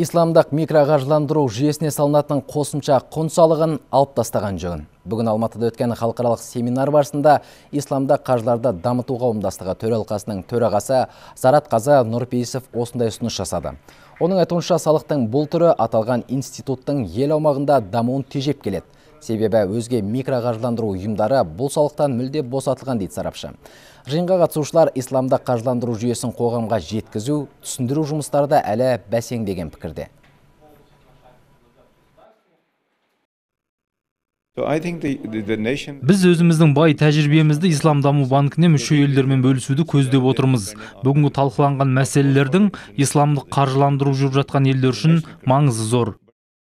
исламдық микроғаржыландыру жүйесіне салынатын қосымша құн салығын алып тастаған жөн бүгін алматыда өткен халықаралық семинар барысында исламдық қаржыларды дамыту қауымдастығы төралқасының төрағасы қаза нұрпейісов осындай ұсыныс жасады оның айтуынша салықтың бұл түрі аталған институттың ел аумағында дамуын тежеп келеді себебі өзге микроқаржыландыру ұйымдары бұл салықтан мүлде босатылған дейді сарапшы жиынға қатысушылар исламда қаржыландыру жүйесін қоғамға жеткізу түсіндіру жұмыстары да әлі бәсеңдеген пікірде Біз өзіміздің бай тәжірибемізді Ислам даму банкіне мүше елдермен бөлісуді көздеп отырмыз. Бүгінгі талқыланған мәселелердің исламдық қаржыландыру жүріп жатқан елдер үшін маңызы зор.